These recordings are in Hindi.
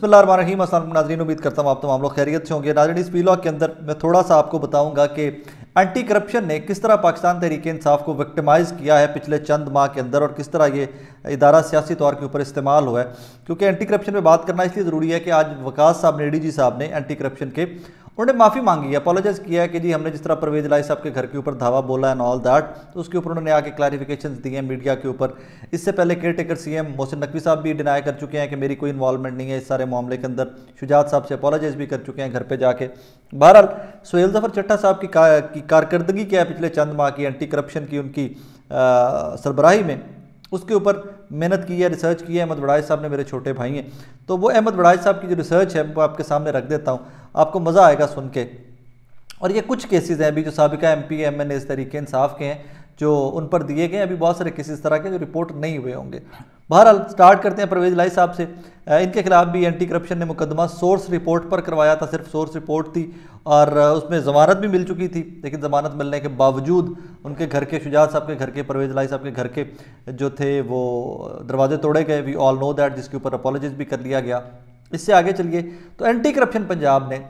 बसमीम असल नाजरीन उम्मीद करता हूँ आप तमाम लोग खैरियत से होंगे नाजरीन इस वीलॉग के अंदर मैं थोड़ा सा आपको बताऊँगा कि एंटी करप्शन ने किस तरह पाकिस्तान तहरीक इंसाफ को विक्टिमाइज़ किया है पिछले चंद माह के अंदर और किस तरह ये इदारा सियासी तौर के ऊपर इस्तेमाल हुआ है क्योंकि एंटी करप्शन पर बात करना इसलिए ज़रूरी है कि आज वकास साहब ने डी साहब ने एंटी करप्शन के उन्होंने माफ़ी मांगी अपोलोजाइज किया कि जी हमने जिस तरह परवेज लाई साहब के घर के ऊपर धावा बोला एंड ऑल दैट तो उसके ऊपर उन्होंने आके क्लैरिफिकेशन दिए हैं मीडिया के ऊपर इससे पहले caretaker C M Mohsin Naqvi साहब भी डिनाई कर चुके हैं कि मेरी कोई इन्वॉलमेंट नहीं है इस सारे मामले के अंदर शुजात साहब से अपोलोजाइज भी कर चुके हैं घर पर जाके बहरहाल सुहेल जफर चट्टा साहब की, कारकर्दगी क्या है पिछले चंद माह की एंटी करप्शन की उनकी सरबराही में उसके ऊपर मेहनत की है रिसर्च की है अहमद वड़ाज साहब ने मेरे छोटे भाई हैं तो वो अहमद बड़ाज साहब की जो रिसर्च है वो आपके सामने रख देता हूँ आपको मज़ा आएगा सुन के और ये कुछ केसेस हैं अभी जो सबका एम पी एम एन इस तरीके इंसाफ के हैं जो उन पर दिए गए अभी बहुत सारे केसेस तरह के जो रिपोर्ट नहीं हुए होंगे बहरहाल स्टार्ट करते हैं परवेज लाई साहब से इनके खिलाफ भी एंटी करप्शन ने मुकदमा सोर्स रिपोर्ट पर करवाया था सिर्फ सोर्स रिपोर्ट थी और उसमें ज़मानत भी मिल चुकी थी लेकिन ज़मानत मिलने के बावजूद उनके घर के शुजात साहब के घर के परवेज लाई साहब के घर के जो थे वो दरवाजे तोड़े गए वी ऑल नो दैट जिसके ऊपर अपोलॉजीज भी कर लिया गया इससे आगे चलिए तो एंटी करप्शन पंजाब ने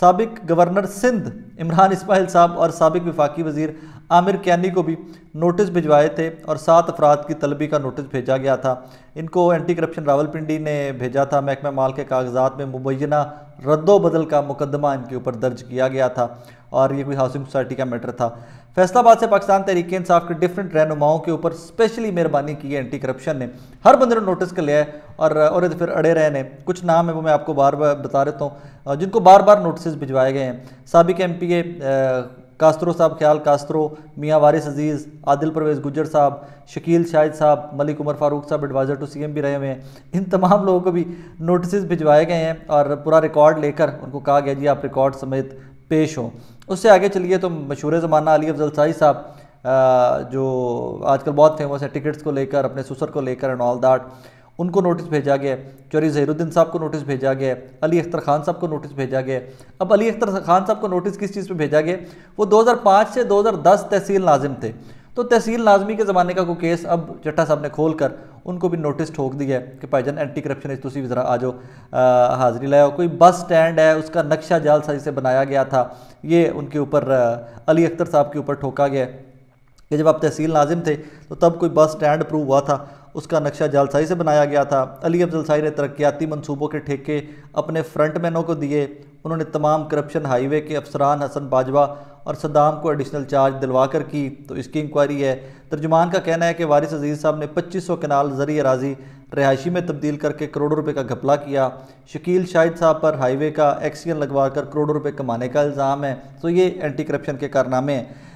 सबक गवर्नर सिंध इमरान इसमाइल साहब और सबक विफाकी वजीर आमिर कैनी को भी नोटिस भिजवाए थे और सात अफराद की तलबी का नोटिस भेजा गया था इनको एंटी करप्शन रावलपिंडी ने भेजा था महकमा माल के कागजात में मुबैना रद्दो बदल का मुकदमा इनके ऊपर दर्ज किया गया था और ये कोई हाउसिंग सोसाइटी का मैटर था फैसलाबाद से पाकिस्तान तहरीक इंसाफ के डिफरेंट रहनुमाओं के ऊपर स्पेशली मेहरबानी की है एंटी करप्शन ने हर बंदे ने नोटिस कर लिया है और और फिर अड़े रहे ने कुछ नाम है वो मैं आपको बार बार बता देता हूँ जिनको बार बार नोटिस भिजवाए गए हैं सबक एम पी ए कास्तरो साहब ख्याल कास्तरो मियाँ वारिस अजीज़ आदिल परवेज़ गुजर साहब शकील शाहिद साहब मलिक उमर फारूक साहब एडवाइज़र टू सीएम भी रहे हुए हैं इन तमाम लोगों को भी नोटिस भिजवाए गए हैं और पूरा रिकॉर्ड लेकर उनको कहा गया जी आप रिकॉर्ड समेत पेश हों उससे आगे चलिए तो मशहूर ज़माना अली अफजल साई साहब जो आजकल बहुत फेमस है टिकट्स को लेकर अपने सुसर को लेकर एंड ऑल दैट उनको नोटिस भेजा गया चौरी जहरुद्दीन साहब को नोटिस भेजा गया अली अख्तर खान साहब को नोटिस भेजा गया अब अली अख्तर खान साहब को नोटिस किस चीज़ पे भेजा गया वो 2005 से 2010 तहसील नाजिम थे तो तहसील लाजमी के ज़माने का कोई केस अब चट्टा साहब ने खोल कर उनको भी नोटिस ठोक दिया है कि भाईजान एंटी करप्शन तुम जरा आ जाओ हाजिरी लाओ कोई बस स्टैंड है उसका नक्शा जाल साजी से बनाया गया था ये उनके ऊपर अली अख्तर साहब के ऊपर ठोका गया कि जब आप तहसील नाजिम थे तो तब कोई बस स्टैंड प्रूव हुआ था उसका नक्शा जालसाई से बनाया गया था अली अफजलसाई ने तरक्याती मनसूबों के ठेके अपने फ्रंट मैनों को दिए उन्होंने तमाम करप्शन हाईवे के अफसरान हसन बाजवा और सद्दाम को एडिशनल चार्ज दिलवा कर की तो इसकी इंक्वायरी है तर्जुमान का कहना है कि वारिस अजीज़ साहब ने पच्चीस सौ कनाल जरिए अराजी रिहायशी में तब्दील करके करोड़ों रुपए का घपला किया शकील शाहिद साहब पर हाईवे का एक्सीजन लगवा कर करोड़ों रुपये कमाने का इल्ज़ाम है तो ये एंटी करप्शन के कारनामे हैं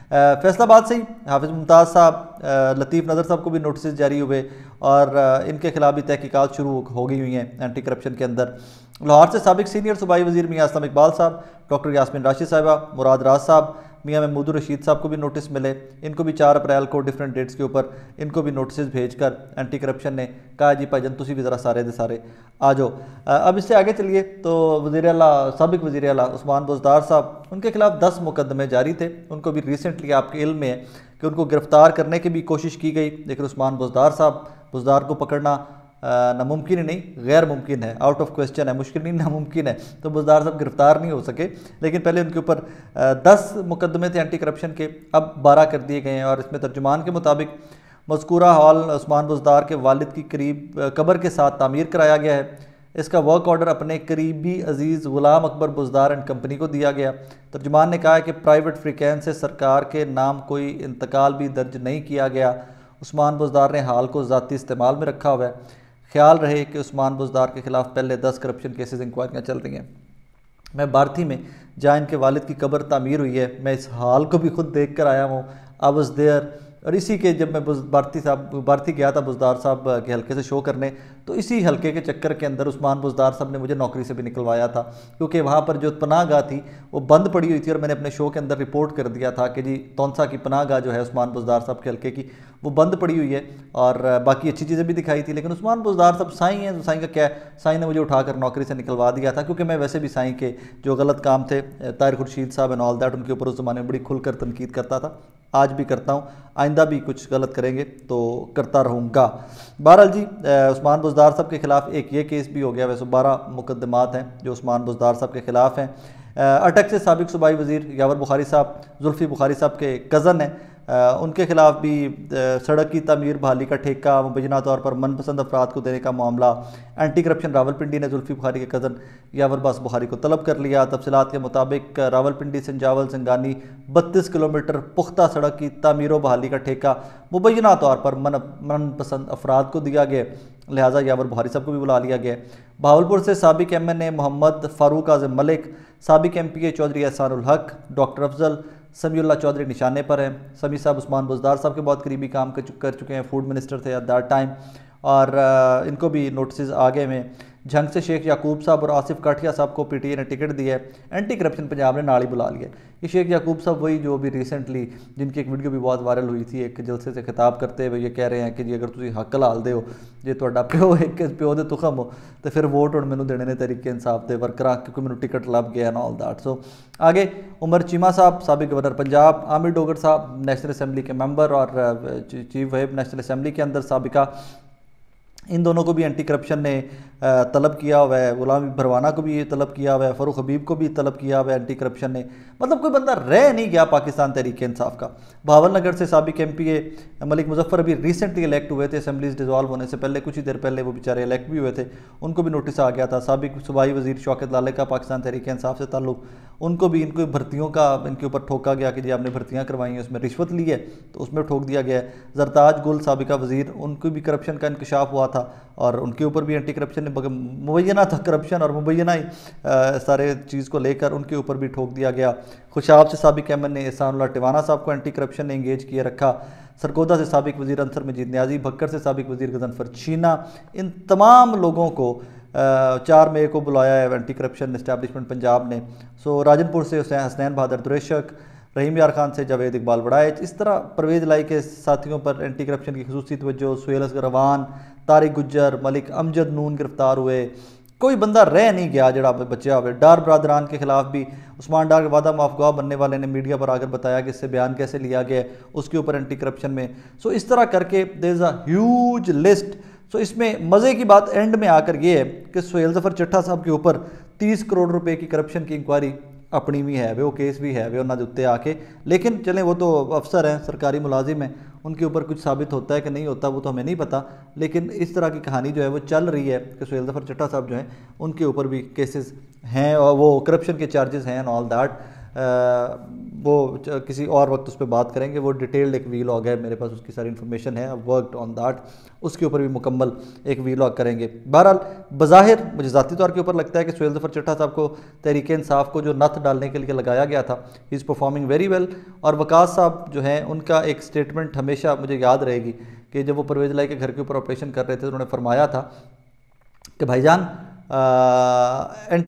फैसलाबाद से ही हाफिज़ मुमताज़ साहब लतीफ़ नज़र साहब को भी नोटिस जारी हुए और इनके खिलाफ भी तहकीकात शुरू हो गई हुई हैं एंटी करप्शन के अंदर लाहौर से सबक सीनियर सूबाई वजीर मियाँ असलम इकबाल साहब डॉक्टर यासमिन राशिद साहबा मुराद राज साहब मियाँ महमूद रशीद साहब को भी नोटिस मिले इनको भी चार अप्रैल को डिफरेंट डेट्स के ऊपर इनको भी नोटिस भेज कर एंटी करप्शन ने कहा जी भाईजन तुम भी ज़रा सारे दे सारे आ जाओ अब इससे आगे चलिए तो वजीर अला सबक वजीर अला उस्मान बुजदार साहब उनके खिलाफ दस मुकदमे जारी थे उनको भी रिसेंटली आपके इल में है कि उनको गिरफ़्तार करने की भी कोशिश की गई लेकिन उस्मान बुजदार साहब बुजदार को पकड़ना नामुमकिन ही नहीं गैर मुमकिन है आउट ऑफ क्वेश्चन है मुश्किल नहीं नामुमकिन है तो बुजदार साहब गिरफ्तार नहीं हो सके लेकिन पहले उनके ऊपर दस मुकदमे थे एंटी करप्शन के अब बारह कर दिए गए हैं और इसमें तर्जुमान के मुताबिक मस्कूरा हॉल उस्मान बुजदार के वालिद की करीब कबर के साथ तामीर कराया गया है इसका वर्क ऑर्डर अपने करीबी अजीज़ ग़ुलाम अकबर बुजदार एंड कंपनी को दिया गया तर्जुमान ने कहा है कि प्राइवेट फ्रिकैन से सरकार के नाम कोई इंतकाल भी दर्ज नहीं किया गया उस्मान बुजदार ने हाल को ज़ाती इस्तेमाल में रखा हुआ है ख्याल रहे कि उस्मान बुजदार के खिलाफ पहले दस करप्शन केसेस इंक्वायरियाँ चल रही हैं मैं भारती में जहाँ इनके वालिद की कब्र तमीर हुई है मैं इस हाल को भी खुद देख कर आया हूँ आई वॉज देयर और इसी के जब मैं भारती साहब भारती गया था बुजदार साहब के हल्के से शो करने तो इसी हल्के के चक्कर के अंदर उस्मान बुजदार साहब ने मुझे नौकरी से भी निकलवाया था क्योंकि वहाँ पर जो पनाह गाह थी वो बंद पड़ी हुई थी और मैंने अपने शो के अंदर रिपोर्ट कर दिया था कि जी तौनसा की पनाह गाह जो है उस्मान बुजदार साहब के हल्के की वो बंद पड़ी हुई है और बाकी अच्छी चीज़ें भी दिखाई थी लेकिन उस्मान बुजदार साहब साई हैं तो साई का क्या साई ने मुझे उठाकर नौकरी से निकलवा दिया था क्योंकि मैं वैसे भी साई के जो गलत काम थे तार खुर्शीद साहब एंड ऑल दैट उनके ऊपर उस ज़माने में बड़ी खुलकर तनकीद करता था आज भी करता हूँ आइंदा भी कुछ गलत करेंगे तो करता रहूँगा बहरहाल जी उस्मान बुजदार साहब के ख़िलाफ़ एक ये केस भी हो गया वैसे बारह मुकदमात हैं जो उस्मान बुजदार साहब के ख़िलाफ़ हैं अटक से सबक सूबाई वज़ी यावर बुखारी साहब जुल्फ़ी बुखारी साहब के कज़न हैं उनके ख़िलाफ़ भी सड़क की तमीर बहाली का ठेका मुबैना तौर पर मनपसंद अफराद को देने का मामला एंटी करप्शन रावलपिंडी ने जुल्फ़ी बुखारी के कज़न यावर बास बुखारी को तलब कर लिया तफसलत के मुताबिक रावलपिंडी सिंजावल सिंगानी बत्तीस किलोमीटर पुख्ता सड़क की तमीर व बहाली का ठेका मुबैना तौर पर मन मनपसंद अफराद को दिया गया लिहाजा यावर बुहारी साहब को भी बुला लिया गया भावलपुर से सबक M N A Mohammad Farooq Azam Malik सबक M P A Chaudhry Ehsanul Haq doctor Afzal Samiullah Chaudhary निशाने पर हैं समी साहब उस्मान बुजदार साहब के बहुत करीबी काम कर चुके हैं फूड मिनिस्टर थे एट दैट टाइम और इनको भी नोटिस आ गए हैं झंग से शेख याकूब साहब और आसिफ काठिया साहब को पीटीए ने टिकट दी है एंटी करप्शन पंजाब ने नाल ही बुला लिया ये शेख याकूब साहब वही जो भी रिसेंटली जिनकी एक वीडियो भी बहुत वायरल हुई थी एक जलसे से खिताब करते हुए ये कह रहे हैं कि जी अगर तुम हक लाल दे जो थोड़ा प्यो एक प्यो दे तुखम हो तो फिर वोट हूँ मैंने देने तरीके इंसाफ के वर्करा क्योंकि मैंने टिकट लभ गया एन ऑल दैट सो आगे उमर चीमा साहब सबक गवर्नर पंजाब आमिर डोगर साहब नेशनल असम्बली के मेम्बर और चीफ वाहिब नेशनल असम्बली के अंदर सबका इन दोनों को भी एंटी करप्शन ने तलब किया हुआ है गुलाम भरवाना को भी तलब किया हुआ है फ़रूख हबीब को भी तलब किया हुआ है एंटी करप्शन ने मतलब कोई बंदा रह नहीं गया पाकिस्तान तहरीक इंसाफ का भावल नगर से सबक M P A Malik Muzaffar अभी रिसेंटली इलेक्ट हुए थे असम्बलीज डिजॉल्व होने से पहले कुछ ही देर पहले वो बेचारे इलेक्ट भी हुए थे उनको भी नोटिस आ गया था सबक सूबाई वजीर शौकत लाले का पाकिस्तान तहरीक इंसाफ से ताल्लुक उनको भी इनको भर्तियों का इनके ऊपर ठोका गया कि जी आपने भर्तियाँ करवाई हैं उसमें रिश्वत ली है तो उसमें ठोक दिया गया है जरताज गुल सबका वजीर उनको भी करप्शन का इंकशाफ हुआ था और उनके ऊपर भी एंटी करप्शन ने मुबैना था करप्शन और मुबैना ही सारे चीज़ को लेकर उनके ऊपर भी ठोक दिया गया खुशाब से सबक अहमद ने एहसानुल्ला टिवाना साहब को एंटी करप्शन ने इंगेज किए रखा सरगोदा से सबक वजीर अंसर मजीद न्याजी भक्कर से सबक वजीर गजनफर छीना इन तमाम लोगों को चार मई को बुलाया है एंटी करप्शन इस्टेबलिशमेंट पंजाब ने सो राजनपुर से हुसैन हसनैन बहादुर दुरेशक रहीम यार खान से जावेद इकबाल बड़ाए इस तरह परवेज लाई के साथियों पर एंटी करप्शन की खसूसी तवज्जो सुहेल असगर रवान तारिक गुजर मलिक अमजद नून गिरफ्तार हुए कोई बंदा रह नहीं गया जरा बचा हुआ डार बरदरान के खिलाफ भी उस्मान डार के वादा माफगा बनने वाले ने मीडिया पर आकर बताया कि इससे बयान कैसे लिया गया उसके ऊपर एंटी करप्शन में सो इस तरह करके देर इज़ अवज लिस्ट सो इसमें मज़े की बात एंड में आकर ये है कि सुहेल जफ़र चट्ठा साहब के ऊपर तीस करोड़ रुपए की करप्शन की इंक्वायरी अपनी भी है वे वो केस भी है वे उन्होंने उत्ते आके लेकिन चलें वो तो अफसर हैं सरकारी मुलाजिम हैं उनके ऊपर कुछ साबित होता है कि नहीं होता वो तो हमें नहीं पता लेकिन इस तरह की कहानी जो है वो चल रही है कि सुहेल दफर चट्टा साहब जो हैं उनके ऊपर भी केसेस हैं और वो करप्शन के चार्जेस हैं एंड ऑल दैट वो किसी और वक्त उस पर बात करेंगे वो डिटेल्ड एक वीलॉग है मेरे पास उसकी सारी इन्फॉर्मेशन है वर्कड ऑन दैट उसके ऊपर भी मुकम्मल एक लॉग करेंगे बहरहाल बाहिर मुझे ज़ाती तौर के ऊपर लगता है कि सुहेल जफ़र चट्टा साहब को तहरीक इंसाफ को जो नथ डालने के लिए लगाया गया था he is performing very well और वकास साहब जो हैं उनका एक स्टेटमेंट हमेशा मुझे याद रहेगी कि जब वो परवेज लाई के घर के ऊपर ऑपरेशन कर रहे थे तो उन्होंने फरमाया था कि भाईजान एंड